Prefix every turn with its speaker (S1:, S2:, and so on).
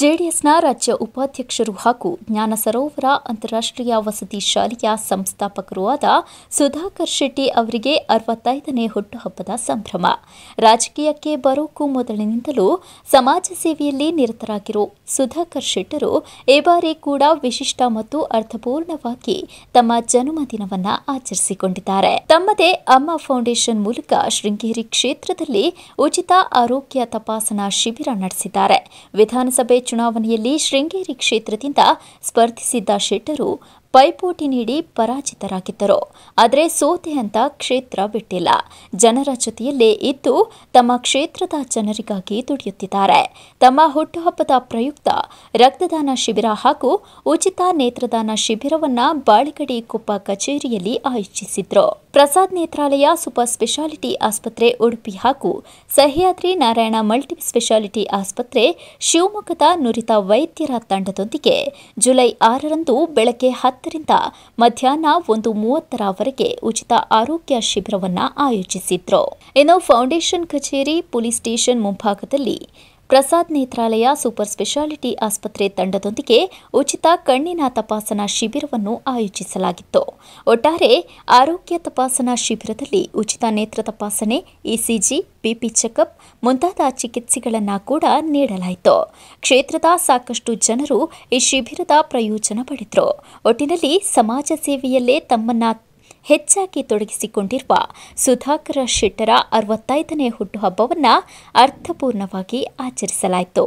S1: ಜೆಡಿಎಸ್ನ ರಾಜ್ಯ ಉಪಾಧ್ಯಕ್ಷರು ಹಾಗೂ ಜ್ಞಾನ ಸರೋವರ ಅಂತಾರಾಷ್ಟೀಯ ವಸತಿ ಶಾಲೆಯ ಸಂಸ್ಥಾಪಕರೂ ಆದ ಸುಧಾಕರ್ ಶೆಟ್ಟಿ ಅವರಿಗೆ ಅರವತ್ತೈದನೇ ಹುಟ್ಟುಹಬ್ಬದ ಸಂಭ್ರಮ ರಾಜಕೀಯಕ್ಕೆ ಬರೋಕು ಮೊದಲಿನಿಂದಲೂ ಸಮಾಜ ಸೇವೆಯಲ್ಲಿ ನಿರತರಾಗಿರು ಸುಧಾಕರ್ ಶೆಟ್ಟರು ಈ ಬಾರಿ ಕೂಡ ವಿಶಿಷ್ಟ ಮತ್ತು ಅರ್ಥಪೂರ್ಣವಾಗಿ ತಮ್ಮ ಜನ್ಮದಿನವನ್ನ ಆಚರಿಸಿಕೊಂಡಿದ್ದಾರೆ ತಮ್ಮದೇ ಅಮ್ಮ ಫೌಂಡೇಶನ್ ಮೂಲಕ ಶೃಂಗೇರಿ ಕ್ಷೇತ್ರದಲ್ಲಿ ಉಚಿತ ಆರೋಗ್ಯ ತಪಾಸಣಾ ಶಿಬಿರ ನಡೆಸಿದ್ದಾರೆ ವಿಧಾನಸಭೆ ಚುನಾವಣೆಯಲ್ಲಿ ಶೃಂಗೇರಿ ಕ್ಷೇತ್ರದಿಂದ ಸ್ಪರ್ಧಿಸಿದ್ದ ಶೆಟ್ಟರು ಪೈಪೋಟಿ ನೀಡಿ ಪರಾಜಿತರಾಗಿದ್ದರು ಆದರೆ ಸೋತೆ ಅಂತ ಕ್ಷೇತ್ರ ಬಿಟ್ಟಿಲ್ಲ ಜನರ ಜೊತೆಯಲ್ಲೇ ಇದ್ದು ತಮ್ಮ ಕ್ಷೇತ್ರದ ಜನರಿಗಾಗಿ ದುಡಿಯುತ್ತಿದ್ದಾರೆ ತಮ್ಮ ಹುಟ್ಟುಹಬ್ಬದ ಪ್ರಯುಕ್ತ ರಕ್ತದಾನ ಶಿಬಿರ ಹಾಗೂ ಉಚಿತ ನೇತ್ರದಾನ ಶಿಬಿರವನ್ನ ಬಾಳಿಗಡಿ ಕುಪ್ಪ ಕಚೇರಿಯಲ್ಲಿ ಆಯೋಜಿಸಿದ್ರು ಪ್ರಸಾದ್ ನೇತ್ರಾಲಯ ಸೂಪರ್ ಸ್ಪೆಷಾಲಿಟಿ ಆಸ್ಪತ್ರೆ ಉಡುಪಿ ಹಾಗೂ ಸಹ್ಯಾದ್ರಿ ನಾರಾಯಣ ಮಲ್ಟಿ ಸ್ಪೆಷಾಲಿಟಿ ಆಸ್ಪತ್ರೆ ಶಿವಮೊಗ್ಗದ ನುರಿತ ವೈದ್ಯರ ತಂಡದೊಂದಿಗೆ ಜುಲೈ ಆರರಂದು ಬೆಳಗ್ಗೆ ಹತ್ತರಿಂದ ಮಧ್ಯಾಹ್ನ ಒಂದು ಮೂವತ್ತರವರೆಗೆ ಉಚಿತ ಆರೋಗ್ಯ ಶಿಬಿರವನ್ನು ಆಯೋಜಿಸಿದ್ರು ಇನ್ನು ಫೌಂಡೇಶನ್ ಕಚೇರಿ ಪೊಲೀಸ್ ಸ್ಟೇಷನ್ ಮುಂಭಾಗದಲ್ಲಿ ಪ್ರಸಾದ್ ನೇತ್ರಾಲಯ ಸೂಪರ್ ಸ್ಪೆಷಾಲಿಟಿ ಆಸ್ಪತ್ರೆ ತಂಡದೊಂದಿಗೆ ಉಚಿತ ಕಣ್ಣಿನ ತಪಾಸಣಾ ಶಿಬಿರವನ್ನು ಆಯೋಜಿಸಲಾಗಿತ್ತು ಒಟ್ಟಾರೆ ಆರೋಗ್ಯ ತಪಾಸಣಾ ಶಿಬಿರದಲ್ಲಿ ಉಚಿತ ನೇತ್ರ ತಪಾಸಣೆ ಇಸಿಜಿ ಬಿಪಿ ಚೆಕಪ್ ಮುಂತಾದ ಚಿಕಿತ್ಸೆಗಳನ್ನು ಕೂಡ ನೀಡಲಾಯಿತು ಕ್ಷೇತ್ರದ ಸಾಕಷ್ಟು ಜನರು ಈ ಶಿಬಿರದ ಪ್ರಯೋಜನ ಪಡೆದರು ಒಟ್ಟಿನಲ್ಲಿ ಸಮಾಜ ಸೇವೆಯಲ್ಲೇ ತಮ್ಮನ್ನ ಹೆಚ್ಚಾಗಿ ತೊಡಗಿಸಿಕೊಂಡಿರುವ ಸುಧಾಕರ ಶೆಟ್ಟರ ಅರವತ್ತೈದನೇ ಹುಟ್ಟುಹಬ್ಬವನ್ನು ಅರ್ಥಪೂರ್ಣವಾಗಿ ಆಚರಿಸಲಾಯಿತು